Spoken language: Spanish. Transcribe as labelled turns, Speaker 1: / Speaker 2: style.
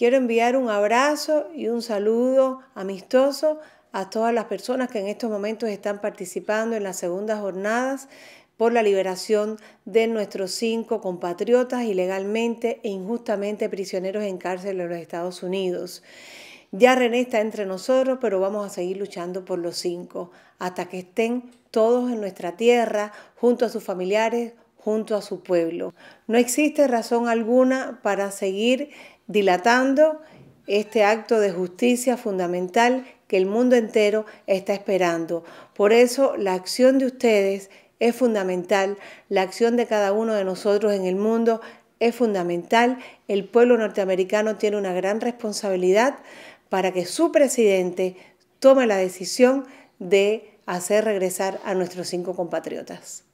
Speaker 1: Quiero enviar un abrazo y un saludo amistoso a todas las personas que en estos momentos están participando en las segundas jornadas por la liberación de nuestros cinco compatriotas ilegalmente e injustamente prisioneros en cárcel en los Estados Unidos. Ya René está entre nosotros, pero vamos a seguir luchando por los cinco, hasta que estén todos en nuestra tierra, junto a sus familiares, junto a su pueblo. No existe razón alguna para seguir dilatando este acto de justicia fundamental que el mundo entero está esperando. Por eso la acción de ustedes es fundamental, la acción de cada uno de nosotros en el mundo es fundamental. El pueblo norteamericano tiene una gran responsabilidad para que su presidente tome la decisión de hacer regresar a nuestros cinco compatriotas.